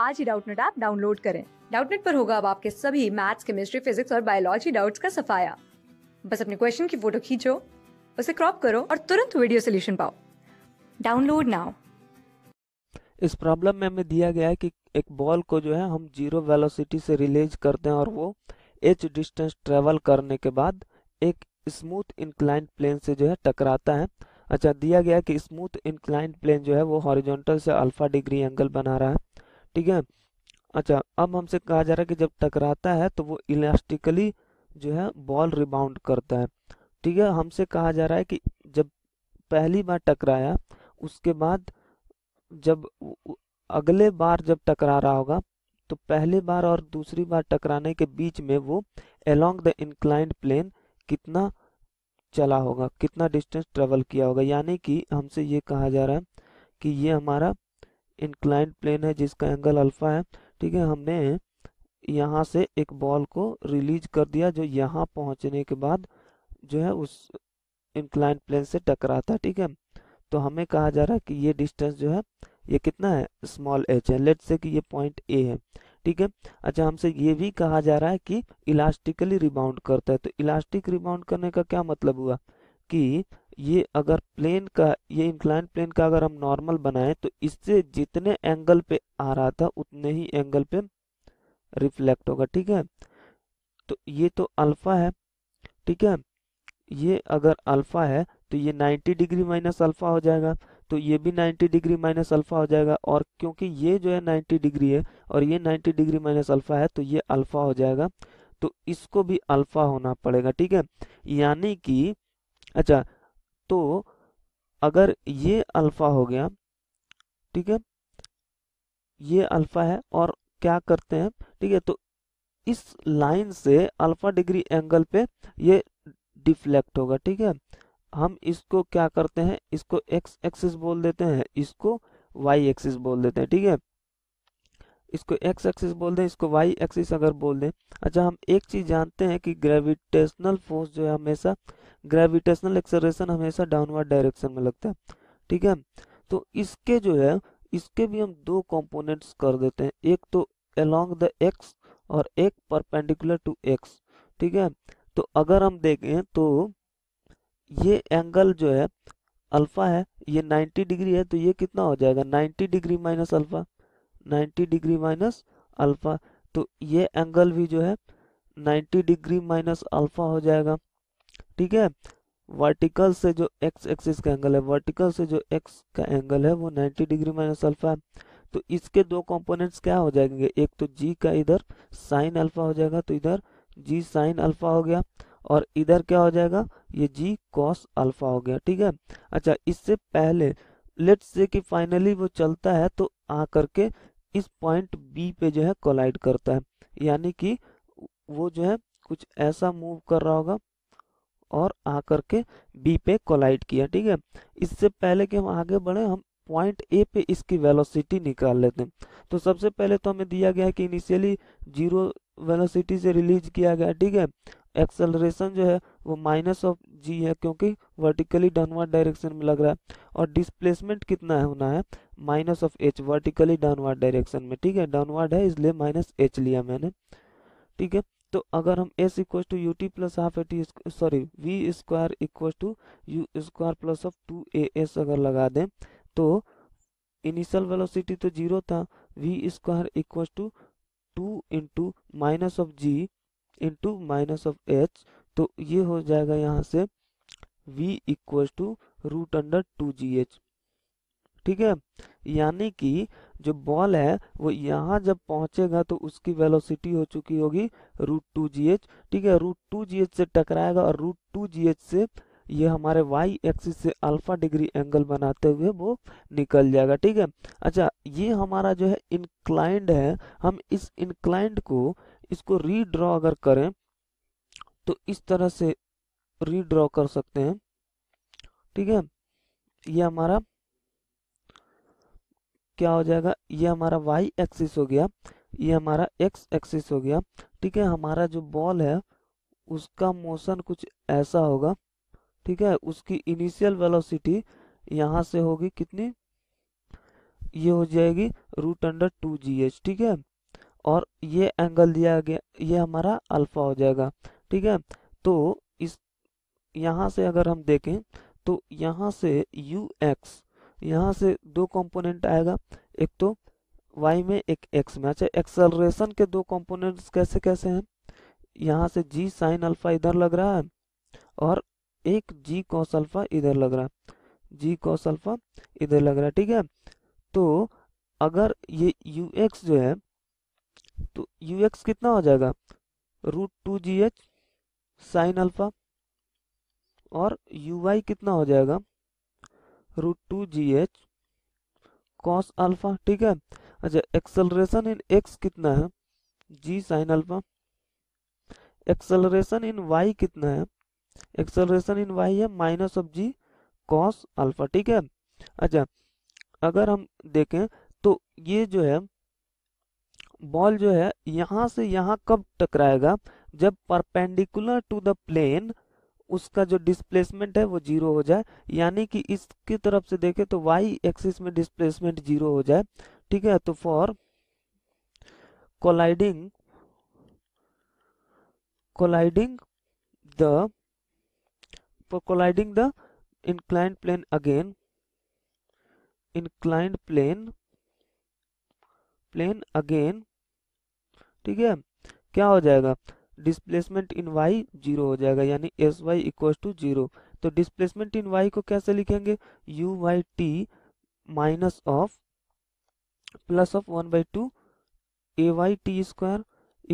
आज ही Doubtnut app download करें डाउटनेट पर होगा अब आपके सभी मैथ्स केमिस्ट्री फिजिक्स और बायोलॉजी डाउट्स का सफाया बस अपने क्वेश्चन की फोटो खींचो उसे क्रॉप करो और तुरंत वीडियो सोल्यूशन पाओ डाउनलोड नाउ इस प्रॉब्लम में हमें दिया गया है कि एक बॉल को जो है हम जीरो वेलोसिटी से रिलीज करते हैं और वो एच डिस्टेंस ट्रेवल करने के बाद एक स्मूथ इंक्लाइन प्लेन से जो है टकराता है अच्छा दिया गया कि स्मूथ इंक्लाइन प्लेन जो है वो हॉरिजॉन्टल से अल्फा डिग्री एंगल बना रहा है ठीक है अच्छा अब हमसे कहा जा रहा है कि जब टकराता है तो वो इलास्टिकली जो है बॉल रिबाउंड करता है ठीक है हमसे कहा जा रहा है कि जब पहली बार टकराया उसके बाद जब अगले बार जब टकरा रहा होगा तो पहले बार और दूसरी बार टकराने के बीच में वो अलोंग द इंक्लाइंड प्लेन कितना चला होगा कितना डिस्टेंस ट्रेवल किया होगा यानी कि हमसे ये कहा जा रहा है कि ये हमारा इंक्लाइंट प्लेन है जिसका एंगल अल्फा है ठीक है हमने यहाँ से एक बॉल को रिलीज कर दिया जो यहाँ पहुँचने के बाद जो है उस इंक्लाइंट प्लेन से टकराता है ठीक है तो हमें कहा जा रहा है कि ये डिस्टेंस जो है ये कितना है स्मॉल एच है लेट से कि ये पॉइंट ए है ठीक है अच्छा हमसे ये भी कहा जा रहा है कि इलास्टिकली रिबाउंड करता है तो इलास्टिक रिबाउंड करने का क्या मतलब हुआ कि ये अगर प्लेन का ये इंक्लाइन प्लेन का अगर हम नॉर्मल बनाएं तो इससे जितने एंगल पे आ रहा था उतने ही एंगल पे रिफ्लेक्ट होगा ठीक है तो ये तो अल्फा है ठीक है ये अगर अल्फा है तो ये 90 डिग्री माइनस अल्फा हो जाएगा तो ये भी 90 डिग्री माइनस अल्फा हो जाएगा और क्योंकि ये जो है 90 डिग्री है और ये 90 डिग्री माइनस अल्फा है तो ये अल्फा हो जाएगा तो इसको भी अल्फा होना पड़ेगा ठीक है यानी कि अच्छा तो अगर ये अल्फा हो गया ठीक है ये अल्फा है और क्या करते हैं ठीक है तो इस लाइन से अल्फा डिग्री एंगल पे ये डिफ्लेक्ट होगा ठीक है हम इसको क्या करते हैं इसको एक्स एक्सिस बोल देते हैं इसको वाई एक्सिस बोल देते हैं ठीक है इसको एक्स एक्सिस बोल दें इसको वाई एक्सिस अगर बोल दें अच्छा हम एक चीज़ जानते हैं कि ग्रेविटेशनल फोर्स जो है हमेशा ग्रेविटेशनल एक्सलेशन हमेशा डाउनवर्ड डायरेक्शन में लगता है ठीक है तो इसके जो है इसके भी हम दो कंपोनेंट्स कर देते हैं एक तो अलोंग द एक्स और एक परपेंडिकुलर टू एक्स ठीक है तो अगर हम देखें तो ये एंगल जो है अल्फा है ये 90 डिग्री है तो ये कितना हो जाएगा 90 degree minus alpha 90 degree minus alpha तो ये एंगल भी जो है 90 डिग्री माइनस अल्फा हो जाएगा ठीक है वर्टिकल से जो एक्स एक्सिस का एंगल है वर्टिकल से जो एक्स का एंगल है वो 90 डिग्री माइनस अल्फा है तो इसके दो कंपोनेंट्स क्या हो जाएंगे एक तो जी का इधर साइन अल्फा हो जाएगा तो इधर जी साइन अल्फा हो गया और इधर क्या हो जाएगा ये जी कॉस अल्फा हो गया ठीक है अच्छा इससे पहले लेट्स से कि फाइनली वो चलता है तो आ करके इस पॉइंट बी पे जो है कोलाइड करता है यानी कि वो जो है कुछ ऐसा मूव कर रहा होगा और आकर के बी पे कोलाइड किया ठीक है इससे पहले कि हम आगे बढ़े हम पॉइंट ए पे इसकी वेलोसिटी निकाल लेते हैं तो सबसे पहले तो हमें दिया गया है कि इनिशियली जीरो वेलोसिटी से रिलीज किया गया ठीक है एक्सेलरेशन जो है वो माइनस ऑफ जी है क्योंकि वर्टिकली डाउनवर्ड डायरेक्शन में लग रहा है और डिस्प्लेसमेंट कितना होना है minus of h vertically downward direction में ठीक है डाउनवर्ड है इसलिए माइनस एच लिया मैंने ठीक है तो अगर हम s equal to u t plus half a t sorry v square equal to u square plus of two a s अगर लगा दें तो इनिशियल वेलोसिटी तो जीरो था v square equal to two into minus of g into minus of h तो ये हो जाएगा यहाँ से v equal to root under two g h ठीक है यानी कि जो बॉल है वो यहाँ जब पहुंचेगा तो उसकी वेलोसिटी हो चुकी होगी रूट टू जी एच ठीक है रूट टू जी एच से टकराएगा और रूट टू जी एच से ये हमारे वाई एक्सिस से अल्फा डिग्री एंगल बनाते हुए वो निकल जाएगा ठीक है अच्छा ये हमारा जो है इनक्लाइंड है हम इस इनक्लाइंड को इसको रीड्रॉ अगर करें तो इस तरह से रीड्रॉ कर सकते हैं ठीक है ये हमारा क्या हो जाएगा ये हमारा वाई एक्सिस हो गया ये हमारा एक्स एक्सिस हो गया ठीक है हमारा जो बॉल है उसका मोशन कुछ ऐसा होगा ठीक है उसकी इनिशियल वेलोसिटी यहाँ से होगी कितनी ये हो जाएगी root under two g h ठीक है और ये एंगल दिया गया ये हमारा अल्फा हो जाएगा ठीक है तो यहाँ से अगर हम देखें तो यहाँ से यू एक्स यहाँ से दो कंपोनेंट आएगा एक तो वाई में एक एक्स में अच्छा एक्सलरेशन के दो कंपोनेंट्स कैसे कैसे हैं यहाँ से जी साइन अल्फा इधर लग रहा है और एक जी कॉस अल्फा इधर लग रहा है जी कॉस अल्फा इधर लग रहा है ठीक है तो अगर ये यू एक्स जो है तो यू एक्स कितना हो जाएगा root two g h sine alpha और यू वाई कितना हो जाएगा root two g h cos alpha ठीक है अच्छा एक्सलरेशन इन एक्स कितना है g sine alpha acceleration in y कितना है एक्सलरेशन इन वाई है minus of g cos alpha ठीक है अच्छा अगर हम देखें तो ये जो है बॉल जो है यहाँ से यहाँ कब टकराएगा जब परपेंडिकुलर टू द प्लेन उसका जो डिस्प्लेसमेंट है वो जीरो हो जाए यानी कि इसकी तरफ से देखें तो वाई एक्सिस में डिस्प्लेसमेंट जीरो हो जाए ठीक है तो for colliding colliding the for colliding the inclined plane again inclined plane plane again ठीक है क्या हो जाएगा डिस्प्लेसमेंट इन वाई जीरो हो जाएगा यानी s y equal to zero तो डिस्प्लेसमेंट इन वाई को कैसे लिखेंगे u y t minus of plus of one by two a y t square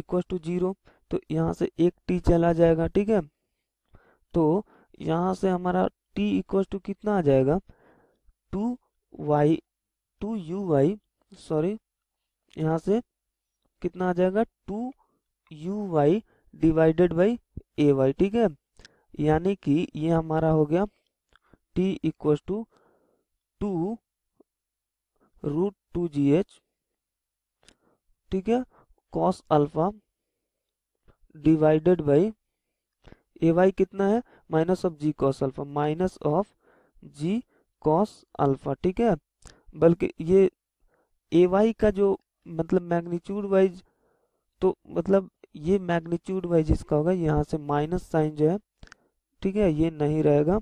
equal to zero तो यहाँ से एक टी चला जाएगा ठीक है तो यहाँ से हमारा टी इक्व टू कितना आ जाएगा two y two u y sorry यहाँ से कितना आ जाएगा two u y divided by a y ठीक है यानी कि ये हमारा हो गया t equal to two root two g h ठीक है cos alpha divided by a y कितना है minus of g cos alpha minus of g cos alpha ठीक है बल्कि ये ए वाई का जो मतलब मैग्नीट्यूड वाइज तो मतलब ये मैग्नीट्यूड वाइज इसका होगा यहाँ से माइनस साइन जो है ठीक है ये नहीं रहेगा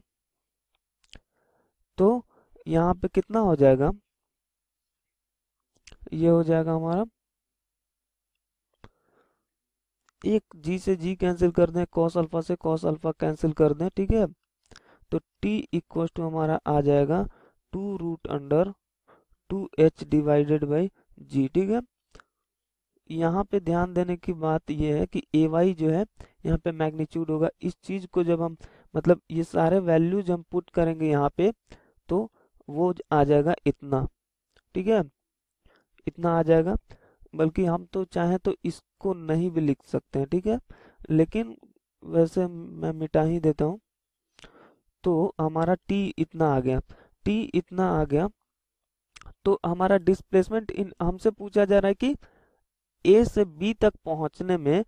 तो यहाँ पे कितना हो जाएगा ये हो जाएगा हमारा एक जी से जी कैंसिल कर दें कॉस अल्फा से कॉस अल्फा कैंसिल कर दें ठीक है तो टी इक्व टू हमारा आ जाएगा two root under two h divided by g ठीक है यहाँ पे ध्यान देने की बात यह है कि ए वाई जो है यहाँ पे मैग्नीट्यूड होगा इस चीज को जब हम मतलब ये सारे वैल्यूज हम पुट करेंगे यहाँ पे तो वो आ जाएगा इतना ठीक है इतना आ जाएगा बल्कि हम तो चाहें तो इसको नहीं भी लिख सकते हैं ठीक है लेकिन वैसे मैं मिटा ही देता हूँ तो हमारा टी इतना आ गया टी इतना आ गया तो हमारा डिस्प्लेसमेंट इन हमसे पूछा जा रहा है कि ए से बी तक पहुंचने में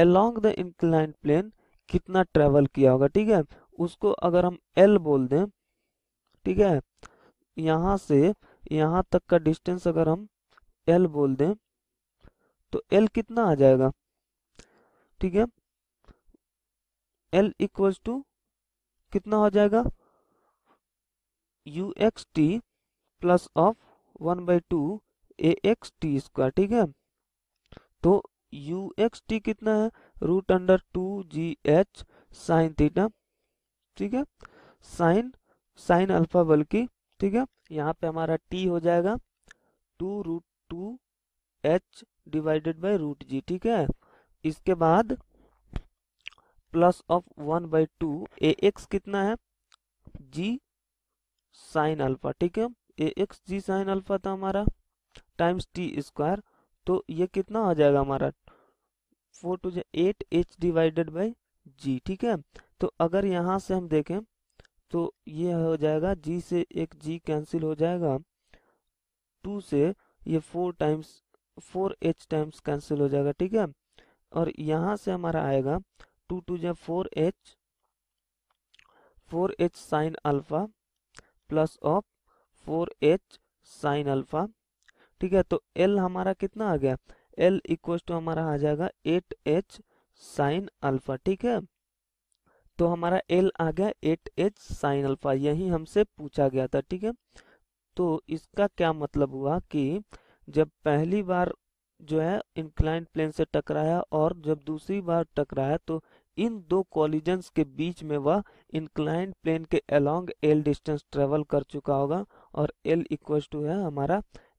अलोंग द इंक्लाइन प्लेन कितना ट्रेवल किया होगा ठीक है उसको अगर हम एल बोल दें ठीक है यहाँ से यहाँ तक का डिस्टेंस अगर हम एल बोल दें तो एल कितना आ जाएगा ठीक है एल इक्वल्स टू कितना हो जाएगा u x t plus of one by two a x t square ठीक है तो यू एक्स टी कितना है root under two g h sine theta ठीक है साइन साइन अल्फा बल्कि ठीक है यहाँ पे हमारा टी हो जाएगा two root two h divided by root g ठीक है इसके बाद plus of one by two a x कितना है जी साइन अल्फा ठीक है a x g sine alpha था हमारा टाइम्स टी स्क्वायर तो ये कितना आ जाएगा हमारा फोर टू जो eight h divided by g ठीक है तो अगर यहाँ से हम देखें तो ये हो जाएगा जी से एक जी कैंसिल हो जाएगा टू से ये four times four h times cancel हो जाएगा ठीक है और यहाँ से हमारा आएगा टू टू जो four h four h sine alpha plus of four h sine alpha ठीक है तो एल हमारा कितना आ गया एल इक्व टू हमारा आ जाएगा एट एच साइन अल्फा ठीक है तो हमारा एल आ गया एट एच साइन अल्फा यही हमसे पूछा गया था ठीक है तो इसका क्या मतलब हुआ कि जब पहली बार जो है इंक्लाइन प्लेन से टकराया और जब दूसरी बार टकराया तो इन दो कॉलिजन्स के बीच में वह इंक्लाइंट प्लेन के अलोंग एल डिस्टेंस ट्रेवल कर चुका होगा और एल इक्वल टू है हमारा